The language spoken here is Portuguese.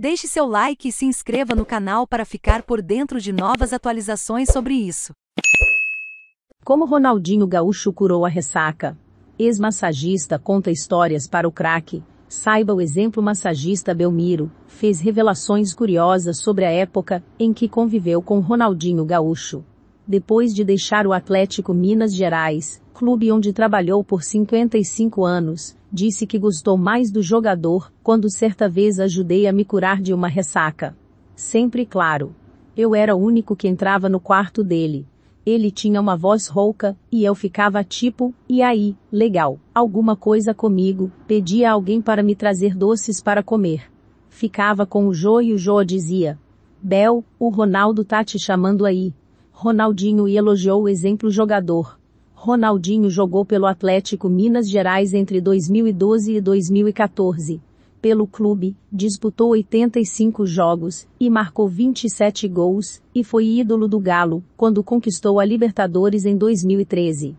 Deixe seu like e se inscreva no canal para ficar por dentro de novas atualizações sobre isso. Como Ronaldinho Gaúcho curou a ressaca? Ex-massagista conta histórias para o craque. Saiba o exemplo massagista Belmiro, fez revelações curiosas sobre a época em que conviveu com Ronaldinho Gaúcho. Depois de deixar o Atlético Minas Gerais, clube onde trabalhou por 55 anos, disse que gostou mais do jogador, quando certa vez ajudei a me curar de uma ressaca. Sempre claro. Eu era o único que entrava no quarto dele. Ele tinha uma voz rouca, e eu ficava tipo, e aí, legal, alguma coisa comigo, pedia alguém para me trazer doces para comer. Ficava com o Jô e o Jô dizia, Bel, o Ronaldo tá te chamando aí. Ronaldinho e elogiou o exemplo jogador. Ronaldinho jogou pelo Atlético Minas Gerais entre 2012 e 2014. Pelo clube, disputou 85 jogos e marcou 27 gols, e foi ídolo do Galo quando conquistou a Libertadores em 2013.